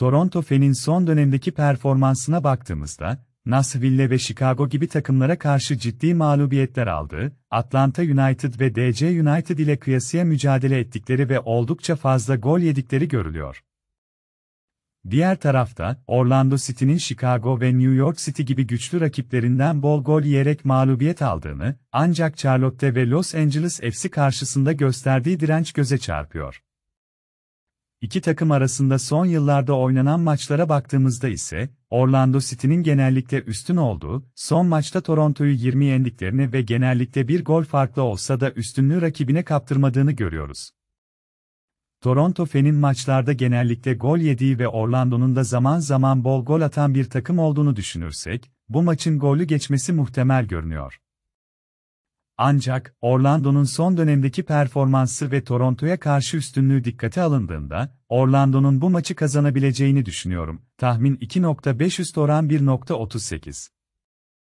Toronto Fen'in son dönemdeki performansına baktığımızda, Nashville ve Chicago gibi takımlara karşı ciddi mağlubiyetler aldı, Atlanta United ve DC United ile kıyasıya mücadele ettikleri ve oldukça fazla gol yedikleri görülüyor. Diğer tarafta, Orlando City'nin Chicago ve New York City gibi güçlü rakiplerinden bol gol yiyerek mağlubiyet aldığını, ancak Charlotte ve Los Angeles FC karşısında gösterdiği direnç göze çarpıyor. İki takım arasında son yıllarda oynanan maçlara baktığımızda ise, Orlando City'nin genellikle üstün olduğu, son maçta Toronto'yu 20 yendiklerini ve genellikle bir gol farklı olsa da üstünlüğü rakibine kaptırmadığını görüyoruz. Toronto Fen'in maçlarda genellikle gol yediği ve Orlando'nun da zaman zaman bol gol atan bir takım olduğunu düşünürsek, bu maçın golü geçmesi muhtemel görünüyor. Ancak Orlando'nun son dönemdeki performansı ve Toronto'ya karşı üstünlüğü dikkate alındığında, Orlando'nun bu maçı kazanabileceğini düşünüyorum. Tahmin 2.5 üst oran 1.38.